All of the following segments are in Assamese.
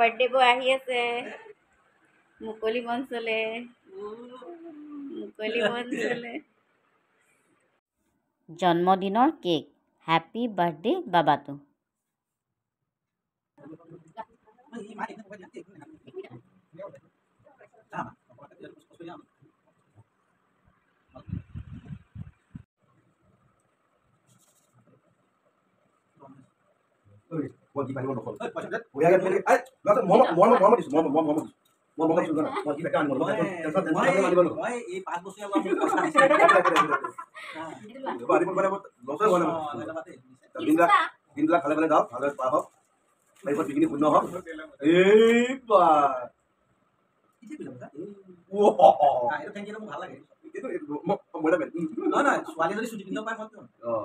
બર્થડે બોય આવી હશે મુકોલી બંસલે মুকলি বনছিলে জন্মদিনৰ কেক হেপী বাৰ্থডে বাবাটো Thank মই কি পাৰিব নকল দিনবিলাক খালে মানে যাওক ভালদৰে পাৰ হওক তাৰপিছত পিকনি শূন্য হওক ছোৱালী যদি ছুটি পিন্ধ পায় মই অ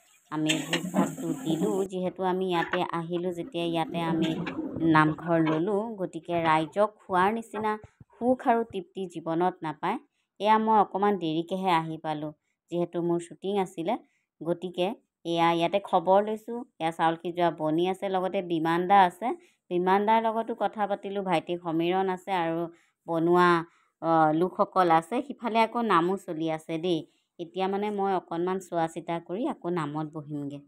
আমি ভোজটো দিলোঁ যিহেতু আমি ইয়াতে আহিলোঁ যেতিয়া ইয়াতে আমি নামঘৰ ল'লোঁ গতিকে ৰাইজক খোৱাৰ নিচিনা সুখ আৰু তৃপ্তি জীৱনত নাপায় এয়া মই অকণমান দেৰিকৈহে আহি পালোঁ যিহেতু মোৰ শ্বুটিং আছিলে গতিকে এয়া ইয়াতে খবৰ লৈছোঁ এয়া চাউল সিজোৱা বনি আছে লগতে বিমান দা আছে বিমান দাৰ লগতো কথা পাতিলোঁ ভাইটি সমীৰণ আছে আৰু বনোৱা লোকসকল আছে সিফালে আকৌ নামো চলি আছে দেই এতিয়া মানে মই অকণমান চোৱা চিতা কৰি আকৌ নামত বহিমগৈ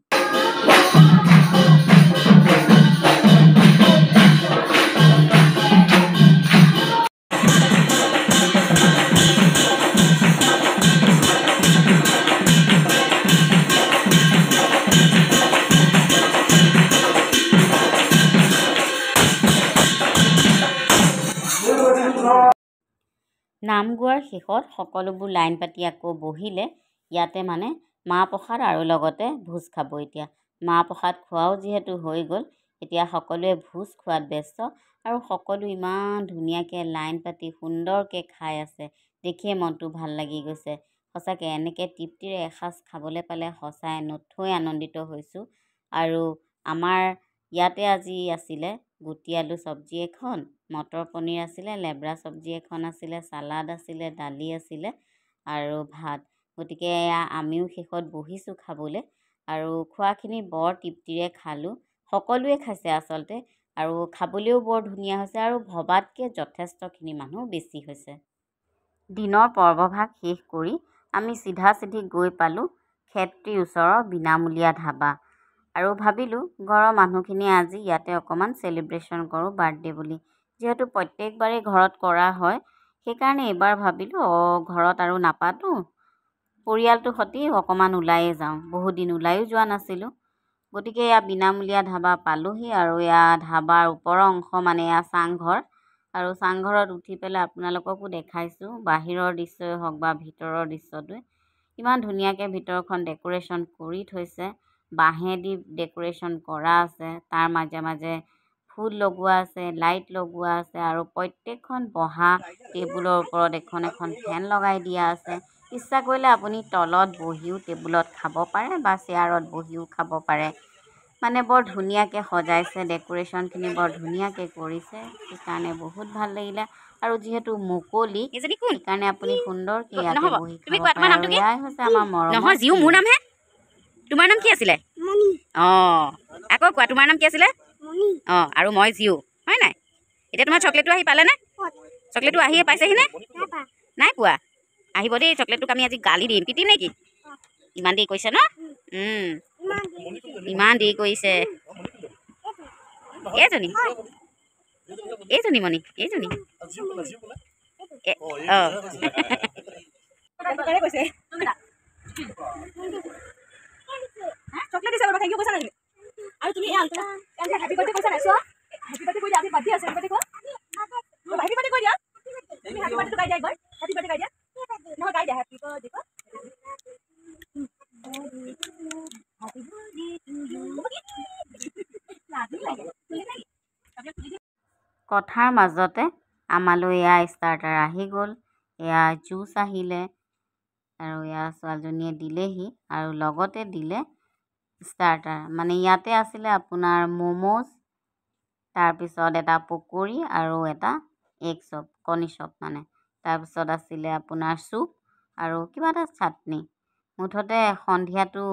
নাম গোৱাৰ শেষত সকলোবোৰ লাইন পাতি আকৌ বহিলে ইয়াতে মানে মাহ প্ৰসাদ আৰু লগতে ভোজ খাব এতিয়া মাহ প্ৰসাদ খোৱাও যিহেতু হৈ গ'ল এতিয়া সকলোৱে ভোজ খোৱাত ব্যস্ত আৰু সকলো ইমান ধুনীয়াকৈ লাইন পাতি সুন্দৰকৈ খাই আছে দেখিয়ে মনটো ভাল লাগি গৈছে সঁচাকৈ এনেকৈ তৃপ্তিৰে এসাঁজ খাবলৈ পালে সঁচাই নথৈ আনন্দিত হৈছোঁ আৰু আমাৰ ইয়াতে আজি আছিলে গুটি আলু চব্জি এখন মটৰ পনীৰ আছিলে লেব্ৰা চব্জি এখন আছিলে চালাড আছিলে দালি আছিলে আৰু ভাত গতিকে এয়া আমিও শেষত বহিছোঁ খাবলৈ আৰু খোৱাখিনি বৰ তৃপ্তিৰে খালোঁ সকলোৱে খাইছে আচলতে আৰু খাবলৈও বৰ ধুনীয়া হৈছে আৰু ভবাতকৈ যথেষ্টখিনি মানুহ বেছি হৈছে দিনৰ পৰ্বভাগ শেষ কৰি আমি চিধা চিধি গৈ পালোঁ খেত্ৰীৰ ওচৰৰ বিনামূলীয়া ধাবা আৰু ভাবিলোঁ ঘৰৰ মানুহখিনিয়ে আজি ইয়াতে অকণমান চেলিব্ৰেশ্যন কৰোঁ বাৰ্থডে' বুলি যিহেতু প্ৰত্যেকবাৰেই ঘৰত কৰা হয় সেইকাৰণে এইবাৰ ভাবিলোঁ অঁ ঘৰত আৰু নাপাতো পৰিয়ালটো সৈতে অকণমান ওলায়ে যাওঁ বহুদিন ওলায়ো যোৱা নাছিলোঁ গতিকে এয়া বিনামূলীয়া ধাবা পালোঁহি আৰু এয়া ধাবাৰ ওপৰৰ অংশ মানে এয়া চাংঘৰ আৰু চাংঘৰত উঠি পেলাই আপোনালোককো দেখাইছোঁ বাহিৰৰ দৃশ্যই হওক বা ভিতৰৰ দৃশ্যটোৱে ইমান ধুনীয়াকৈ ভিতৰখন ডেক'ৰেশ্যন কৰি থৈছে বাঁহেদি ডেক'ৰেশ্যন কৰা আছে তাৰ মাজে মাজে ফুল লগোৱা আছে লাইট লগোৱা আছে আৰু প্ৰত্যেকখন বহা টেবুলৰ ওপৰত এখন এখন ফেন লগাই দিয়া আছে ইচ্ছা কৰিলে আপুনি তলত বহিও টেবুলত খাব পাৰে বা চেয়াৰত বহিও খাব পাৰে মানে বৰ ধুনীয়াকৈ সজাইছে ডেকৰেশ্যনখিনি বৰ ধুনীয়াকৈ কৰিছে সেইকাৰণে বহুত ভাল লাগিলে আৰু যিহেতু মুকলি সেইকাৰণে আপুনি সুন্দৰকৈ ইয়াতে বহি খাব পাৰে আমাৰ মৰম নহয় তোমাৰ নাম কি আছিলে অঁ আকৌ কোৱা তোমাৰ নাম কি আছিলে অঁ আৰু মই জিঅ' হয় নাই এতিয়া তোমাৰ চকলেটটো আহি পালেনে চকলেটটো আহিয়ে পাইছেহি নে নাই পোৱা আহিব দেই চকলেটটোক আমি আজি গালি দিম পিটিম নেকি ইমান দেৰি কৰিছে ন ইমান দেৰি কৰিছে এইজনী এইজনী মণি এইজনী অঁ এমনি কথাৰ মাজতে আমালৈ এয়া ষ্টাৰ্টাৰ আহি গ'ল এয়া জুচ আহিলে আৰু এয়া ছোৱালীজনীয়ে দিলেহি আৰু লগতে দিলে ষ্টাৰ্টাৰ মানে ইয়াতে আছিলে আপোনাৰ ম'ম'জ তাৰপিছত এটা পকৰি আৰু এটা এগ চপ কণী চপ মানে তাৰপিছত আছিলে আপোনাৰ চুপ আৰু কিবা এটা চাটনি মুঠতে সন্ধিয়াটো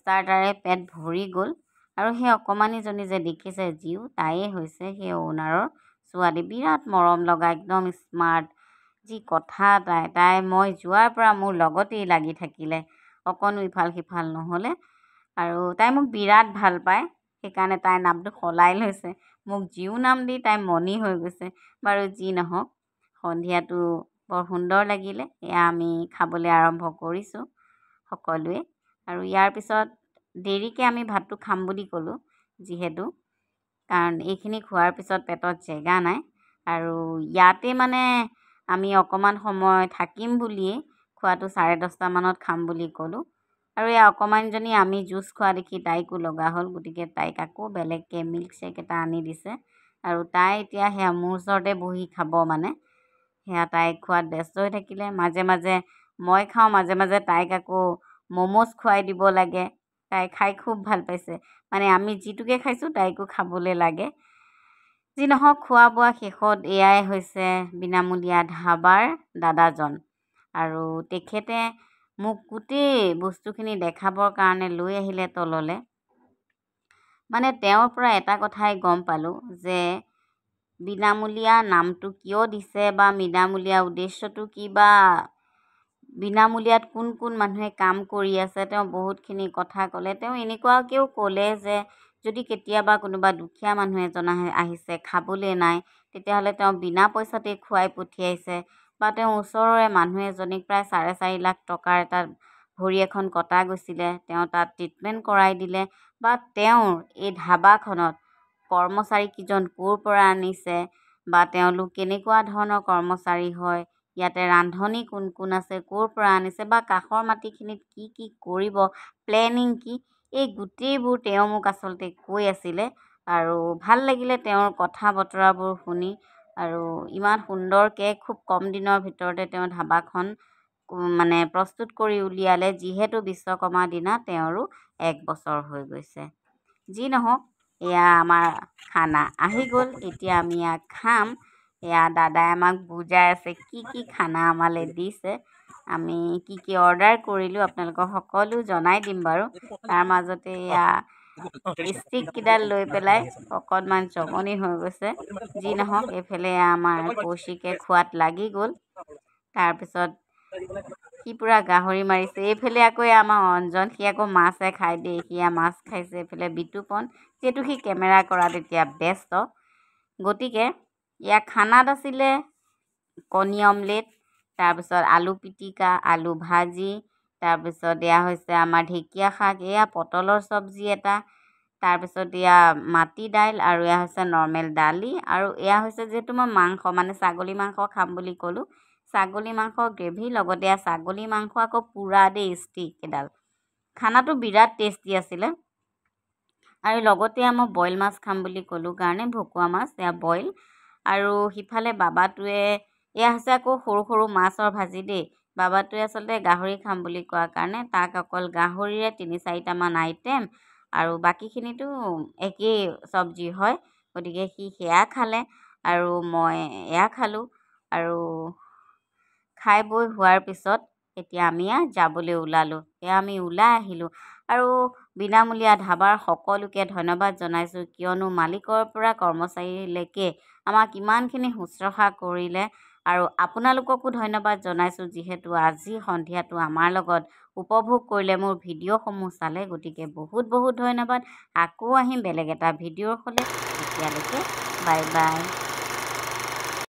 ষ্টাৰ্টাৰে পেট ভৰি গ'ল আৰু সেই অকণমানিজনী যে দেখিছে জিও তাইয়ে হৈছে সেই অ'নাৰৰ ছোৱালী বিৰাট মৰম লগা একদম স্মাৰ্ট যি কথা তাই তাই মই যোৱাৰ পৰা মোৰ লগতেই লাগি থাকিলে অকণো ইফাল সিফাল নহ'লে আৰু তাই মোক বিৰাট ভাল পায় সেইকাৰণে তাই নামটো সলাই লৈছে মোক যিও নাম দি তাই মণি হৈ গৈছে বাৰু যি নহওক সন্ধিয়াটো বৰ সুন্দৰ লাগিলে এয়া আমি খাবলৈ আৰম্ভ কৰিছোঁ সকলোৱে আৰু ইয়াৰ পিছত দেৰিকৈ আমি ভাতটো খাম বুলি ক'লোঁ যিহেতু কাৰণ এইখিনি খোৱাৰ পিছত পেটত জেগা নাই আৰু ইয়াতে মানে আমি অকণমান সময় থাকিম বুলিয়েই খোৱাটো চাৰে দহটামানত খাম বুলি ক'লোঁ আৰু এয়া অকণমানজনী আমি জুচ খোৱা দেখি তাইকো লগা হ'ল গতিকে তাইক আকৌ বেলেগকৈ মিল্কশ্বেক এটা আনি দিছে আৰু তাই এতিয়া সেয়া মোৰ ওচৰতে বহি খাব মানে সেয়া তাইক খোৱাত ব্যস্ত হৈ থাকিলে মাজে মাজে মই খাওঁ মাজে মাজে তাইক আকৌ ম'ম'জ খুৱাই দিব লাগে তাই খাই খুব ভাল পাইছে মানে আমি যিটোকে খাইছোঁ তাইকো খাবলৈ লাগে যি নহওক খোৱা বোৱা শেষত এয়াই হৈছে বিনামূলীয়া ধাবাৰ দাদাজন আৰু তেখেতে মোক গোটেই বস্তুখিনি দেখাবৰ কাৰণে লৈ আহিলে তললৈ মানে তেওঁৰ পৰা এটা কথাই গম পালোঁ যে বিনামূলীয়া নামটো কিয় দিছে বা বিনামূলীয়া উদ্দেশ্যটো কি বা বিনামূলীয়াত কোন কোন মানুহে কাম কৰি আছে তেওঁ বহুতখিনি কথা ক'লে তেওঁ এনেকুৱাকৈও ক'লে যে যদি কেতিয়াবা কোনোবা দুখীয়া মানুহ এজন আহে আহিছে খাবলৈ নাই তেতিয়াহ'লে তেওঁ বিনা পইচাতে খুৱাই পঠিয়াইছে বা তেওঁ ওচৰৰে মানুহ এজনীক প্ৰায় চাৰে চাৰি লাখ টকাৰ এটা ভৰি এখন কটা গৈছিলে তেওঁ তাত ট্ৰিটমেণ্ট কৰাই দিলে বা তেওঁৰ এই ধাবাখনত কৰ্মচাৰীকেইজন ক'ৰ পৰা আনিছে বা তেওঁলোক কেনেকুৱা ধৰণৰ কৰ্মচাৰী হয় ইয়াতে ৰান্ধনি কোন কোন আছে ক'ৰ পৰা আনিছে বা কাষৰ মাটিখিনিত কি কি কৰিব প্লেনিং কি এই গোটেইবোৰ তেওঁ মোক আচলতে কৈ আছিলে আৰু ভাল লাগিলে তেওঁৰ কথা বতৰাবোৰ শুনি আৰু ইমান সুন্দৰকৈ খুব কম দিনৰ ভিতৰতে তেওঁ ধাবাখন মানে প্ৰস্তুত কৰি উলিয়ালে যিহেতু বিশ্বকৰ্মা দিনা তেওঁৰো এক বছৰ হৈ গৈছে যি নহওক এয়া আমাৰ খানা আহি গ'ল এতিয়া আমি ইয়াক খাম এয়া দাদাই আমাক বুজাই আছে কি কি খানা আমালৈ দিছে আমি কি কি অৰ্ডাৰ কৰিলোঁ আপোনালোকক সকলো জনাই দিম বাৰু তাৰ মাজতে এয়া ষ্টিককেইডাল লৈ পেলাই অকণমান জমনি হৈ গৈছে যি নহওক এইফালে আমাৰ কৌশিকে খোৱাত লাগি গ'ল তাৰপিছত সি পূৰা গাহৰি মাৰিছে এইফালে আকৌ আমাৰ অঞ্জন সি আকৌ মাছে খাই দিয়ে সিয়া মাছ খাইছে এইফালে বিতুপন যিহেতু সি কেমেৰা কৰাত এতিয়া ব্যস্ত গতিকে ইয়াৰ খানাত আছিলে কণী অমলেট তাৰপিছত আলু পিটিকা আলু ভাজি তাৰপিছত দিয়া হৈছে আমাৰ ঢেকীয়া শাক এয়া পটলৰ চব্জি এটা তাৰপিছত দিয়া মাটি দাইল আৰু এয়া হৈছে নৰ্মেল দালি আৰু এয়া হৈছে যিহেতু মই মাংস মানে ছাগলী মাংস খাম বুলি ক'লোঁ ছাগলী মাংস গ্ৰেভি লগতে ছাগলী মাংস আকৌ পূৰা দেই ষ্টিক এডাল খানাটো বিৰাট টেষ্টি আছিলে আৰু লগতে মই বইল মাছ খাম বুলি ক'লোঁ কাৰণে ভকুৱা মাছ এয়া বইল আৰু সিফালে বাবাটোৱে এয়া হৈছে আকৌ সৰু সৰু মাছৰ ভাজি দেই বাবাটোৱে আচলতে গাহৰি খাম বুলি কোৱা কাৰণে তাক অকল গাহৰিৰে তিনি চাৰিটামান আইটেম আৰু বাকীখিনিতো একেই চব্জি হয় গতিকে সি সেয়া খালে আৰু মই এয়া খালোঁ আৰু খাই বৈ হোৱাৰ পিছত এতিয়া আমি যাবলৈ ওলালোঁ সেয়া আমি ওলাই আহিলোঁ আৰু বিনামূলীয়া ধাবাৰ সকলোকে ধন্যবাদ জনাইছোঁ কিয়নো মালিকৰ পৰা কৰ্মচাৰীলৈকে আমাক ইমানখিনি শুশ্ৰূষা কৰিলে আৰু আপোনালোককো ধন্যবাদ জনাইছোঁ যিহেতু আজি সন্ধিয়াটো আমাৰ লগত উপভোগ কৰিলে মোৰ ভিডিঅ'সমূহ চালে গতিকে বহুত বহুত ধন্যবাদ আকৌ আহিম বেলেগ এটা ভিডিঅ'ৰ হ'লে এতিয়ালৈকে বাই বাই